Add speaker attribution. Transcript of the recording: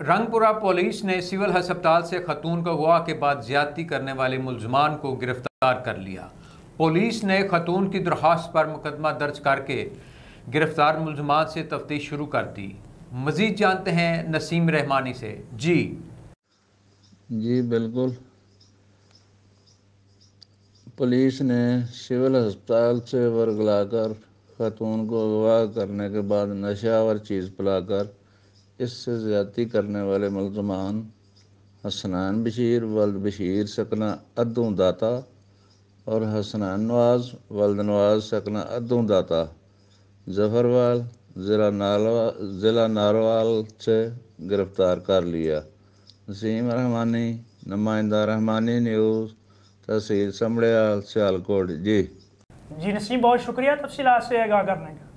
Speaker 1: रंगपुरा police ने civil अस्पताल से खतून को अगवा के बाद ज्यादती करने वाले मुलजमान को गिरफ्तार कर लिया पुलिस ने खतून की दरख्वास्त पर मुकदमा दर्ज करके गिरफ्तार मुलजमान से तफ्तीश शुरू कर दी मज़ीद जानते हैं नसीम रहमानी से
Speaker 2: जी जी बिल्कुल पुलिस ने सिविल अस्पताल से वर्गलाकर खतून को अगवा करने के बाद नशा और चीज़ पिलाकर इससे ज्यादा करने वाले मुलजमान हसनान बशीर वल्द बशीर सकना अदों दाता और हसनान नवाज वल्द नवाज सकना अदों दाता जफरवाल ज़िला नारवा ज़िला नारवाल से गिरफ़्तार कर लिया नसीम रहमानी नुमाइंदा रहमानी न्यूज़ तहसील समड़ियाल सियालकोट जी
Speaker 3: जी नसीम बहुत शुक्रिया तफसीत से आगाह करने का